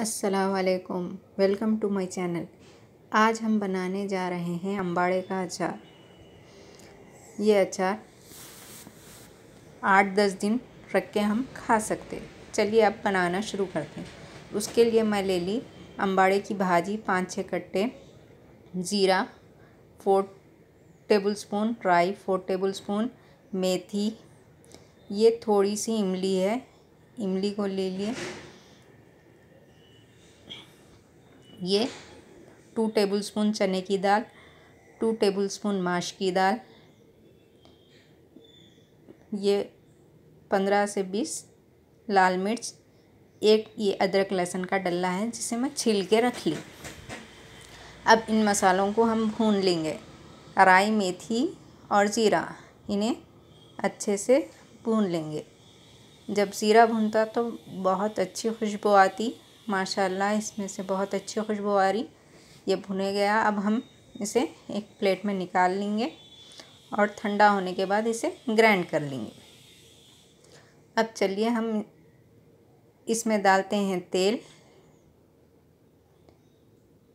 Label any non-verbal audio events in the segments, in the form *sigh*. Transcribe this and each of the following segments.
असलकुम welcome to my channel आज हम बनाने जा रहे हैं अम्बाड़े का अचार ये अचार आठ दस दिन रख के हम खा सकते चलिए अब बनाना शुरू करते हैं उसके लिए मैं ले ली अम्बाड़े की भाजी पाँच छः कट्टे ज़ीरा फोर टेबल स्पून राई फोर टेबल स्पून मेथी ये थोड़ी सी इमली है इमली को ले लिए ये टू टेबलस्पून चने की दाल टू टेबलस्पून माश की दाल ये पंद्रह से बीस लाल मिर्च एक ये अदरक लहसुन का डल्ला है जिसे मैं छील के रख ली अब इन मसालों को हम भून लेंगे राई मेथी और ज़ीरा इन्हें अच्छे से भून लेंगे जब ज़ीरा भूनता तो बहुत अच्छी खुशबू आती माशाल्लाह इसमें से बहुत अच्छी खुशबू आ रही ये भुने गया अब हम इसे एक प्लेट में निकाल लेंगे और ठंडा होने के बाद इसे ग्राइंड कर लेंगे अब चलिए हम इसमें डालते हैं तेल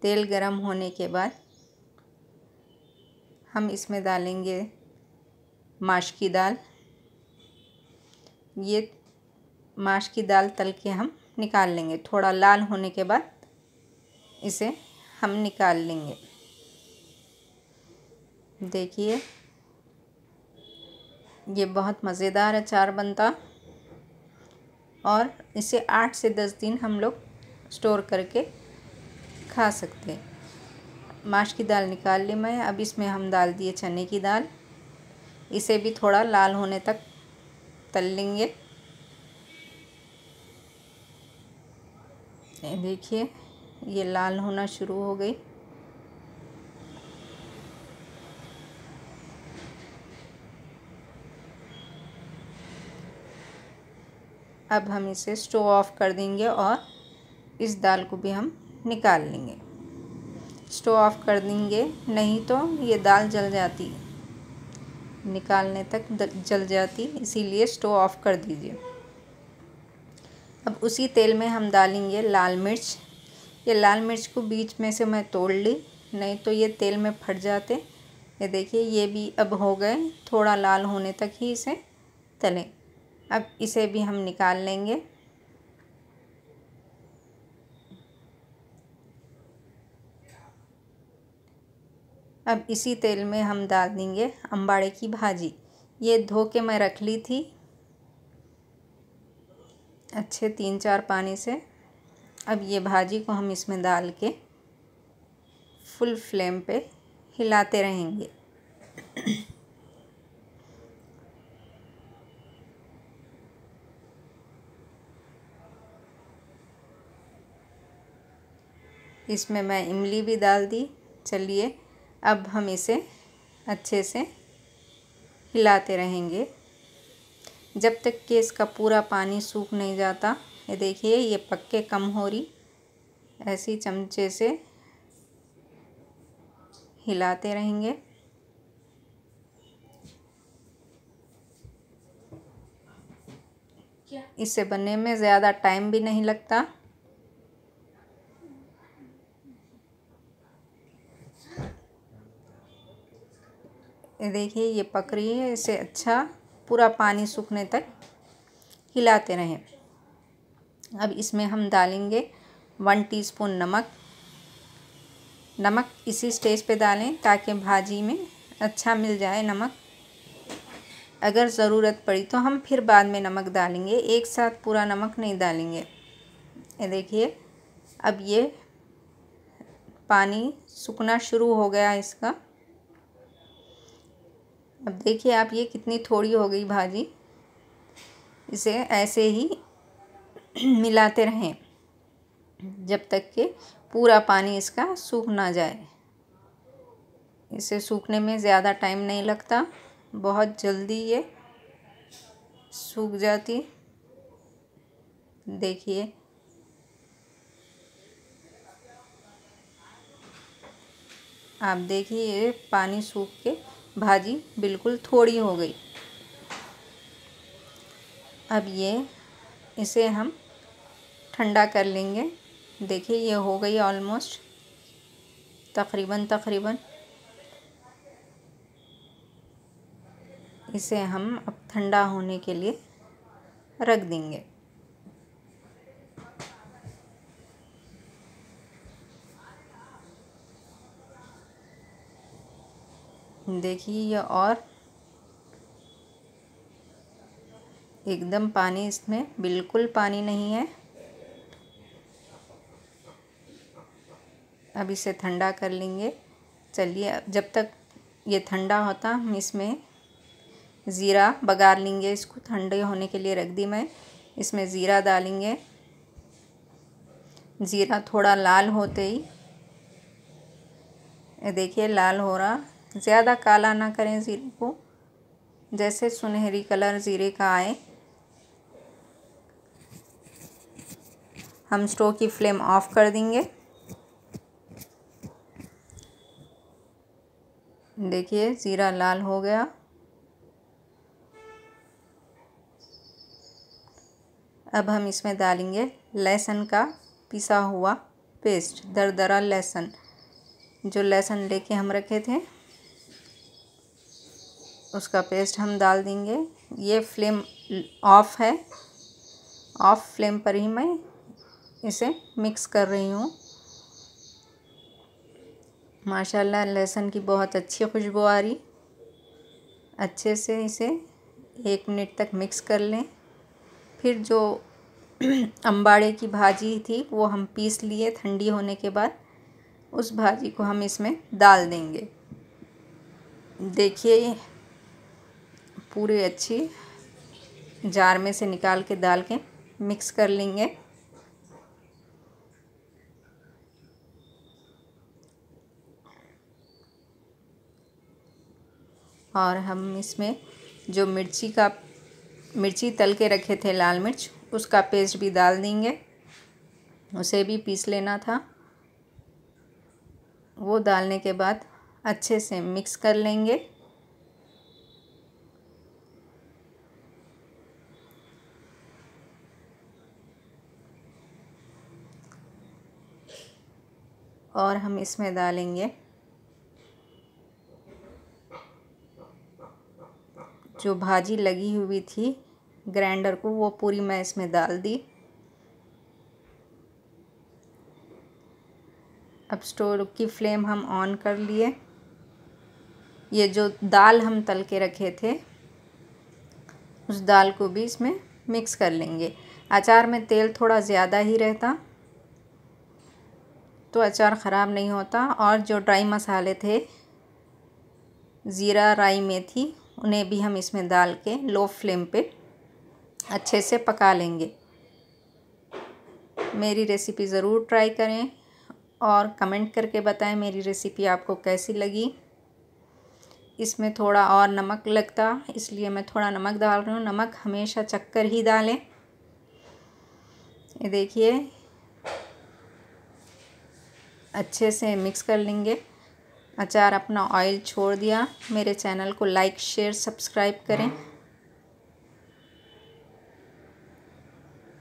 तेल गरम होने के बाद हम इसमें डालेंगे माश की दाल ये माश की दाल तल के हम निकाल लेंगे थोड़ा लाल होने के बाद इसे हम निकाल लेंगे देखिए ये बहुत मज़ेदार अचार बनता और इसे आठ से दस दिन हम लोग स्टोर करके खा सकते हैं माश की दाल निकाल ली मैं अब इसमें हम डाल दिए चने की दाल इसे भी थोड़ा लाल होने तक तल लेंगे देखिए ये लाल होना शुरू हो गई अब हम इसे स्टोव ऑफ कर देंगे और इस दाल को भी हम निकाल लेंगे स्टोव ऑफ कर देंगे नहीं तो ये दाल जल जाती निकालने तक जल जाती इसीलिए स्टोव ऑफ कर दीजिए अब उसी तेल में हम डालेंगे लाल मिर्च ये लाल मिर्च को बीच में से मैं तोड़ ली नहीं तो ये तेल में फट जाते ये देखिए ये भी अब हो गए थोड़ा लाल होने तक ही इसे तलें अब इसे भी हम निकाल लेंगे अब इसी तेल में हम डाल देंगे अम्बाड़े की भाजी ये धो के मैं रख ली थी अच्छे तीन चार पानी से अब ये भाजी को हम इसमें डाल के फुल फ्लेम पे हिलाते रहेंगे इसमें मैं इमली भी डाल दी चलिए अब हम इसे अच्छे से हिलाते रहेंगे जब तक कि इसका पूरा पानी सूख नहीं जाता ये देखिए ये पक्के कम हो रही ऐसी चमचे से हिलाते रहेंगे इसे बनने में ज़्यादा टाइम भी नहीं लगता देखिए ये पक रही है इसे अच्छा पूरा पानी सूखने तक हिलाते रहें अब इसमें हम डालेंगे वन टीस्पून नमक नमक इसी स्टेज पे डालें ताकि भाजी में अच्छा मिल जाए नमक अगर ज़रूरत पड़ी तो हम फिर बाद में नमक डालेंगे एक साथ पूरा नमक नहीं डालेंगे ये देखिए अब ये पानी सूखना शुरू हो गया इसका अब देखिए आप ये कितनी थोड़ी हो गई भाजी इसे ऐसे ही *clears throat* मिलाते रहें जब तक कि पूरा पानी इसका सूख ना जाए इसे सूखने में ज़्यादा टाइम नहीं लगता बहुत जल्दी ये सूख जाती देखिए आप देखिए ये पानी सूख के भाजी बिल्कुल थोड़ी हो गई अब ये इसे हम ठंडा कर लेंगे देखिए ये हो गई ऑलमोस्ट तकरीबन तकरीबन इसे हम अब ठंडा होने के लिए रख देंगे देखिए ये और एकदम पानी इसमें बिल्कुल पानी नहीं है अब इसे ठंडा कर लेंगे चलिए जब तक ये ठंडा होता हम इसमें ज़ीरा बगार लेंगे इसको ठंडे होने के लिए रख दी मैं इसमें ज़ीरा डालेंगे ज़ीरा थोड़ा लाल होते ही देखिए लाल हो रहा ज़्यादा काला ना करें ज़ीरे को जैसे सुनहरी कलर ज़ीरे का आए हम स्टोव की फ्लेम ऑफ कर देंगे देखिए ज़ीरा लाल हो गया अब हम इसमें डालेंगे लहसुन का पिसा हुआ पेस्ट दरदरा लहसुन जो लहसुन लेके हम रखे थे उसका पेस्ट हम डाल देंगे ये फ्लेम ऑफ़ है ऑफ़ फ्लेम पर ही मैं इसे मिक्स कर रही हूँ माशाल्लाह लहसुन की बहुत अच्छी खुशबू आ रही अच्छे से इसे एक मिनट तक मिक्स कर लें फिर जो *clears throat* अम्बाड़े की भाजी थी वो हम पीस लिए ठंडी होने के बाद उस भाजी को हम इसमें डाल देंगे देखिए पूरी अच्छी जार में से निकाल के डाल के मिक्स कर लेंगे और हम इसमें जो मिर्ची का मिर्ची तल के रखे थे लाल मिर्च उसका पेस्ट भी डाल देंगे उसे भी पीस लेना था वो डालने के बाद अच्छे से मिक्स कर लेंगे और हम इसमें डालेंगे जो भाजी लगी हुई थी ग्राइंडर को वो पूरी मैं इसमें डाल दी अब स्टोव की फ्लेम हम ऑन कर लिए ये जो दाल हम तल के रखे थे उस दाल को भी इसमें मिक्स कर लेंगे अचार में तेल थोड़ा ज़्यादा ही रहता तो अचार ख़राब नहीं होता और जो ड्राई मसाले थे ज़ीरा राई मेथी उन्हें भी हम इसमें डाल के लो फ्लेम पे अच्छे से पका लेंगे मेरी रेसिपी ज़रूर ट्राई करें और कमेंट करके बताएं मेरी रेसिपी आपको कैसी लगी इसमें थोड़ा और नमक लगता इसलिए मैं थोड़ा नमक डाल रही हूँ नमक हमेशा चक्कर ही डालें ये देखिए अच्छे से मिक्स कर लेंगे अचार अपना ऑयल छोड़ दिया मेरे चैनल को लाइक शेयर सब्सक्राइब करें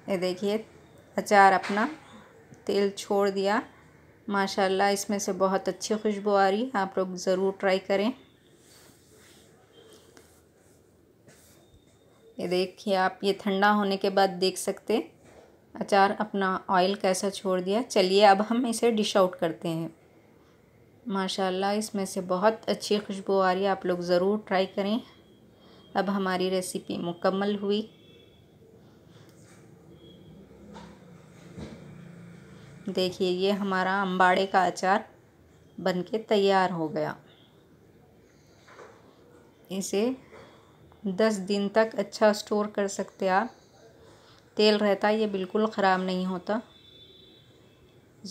ये देखिए अचार अपना तेल छोड़ दिया माशाल्लाह इसमें से बहुत अच्छी खुशबू आ रही आप लोग ज़रूर ट्राई करें ये देखिए आप ये ठंडा होने के बाद देख सकते अचार अपना ऑयल कैसा छोड़ दिया चलिए अब हम इसे डिश आउट करते हैं माशाल्लाह इसमें से बहुत अच्छी खुशबू आ रही है आप लोग ज़रूर ट्राई करें अब हमारी रेसिपी मुकम्मल हुई देखिए ये हमारा अम्बाड़े का अचार बनके तैयार हो गया इसे दस दिन तक अच्छा स्टोर कर सकते आप तेल रहता है ये बिल्कुल ख़राब नहीं होता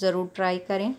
ज़रूर ट्राई करें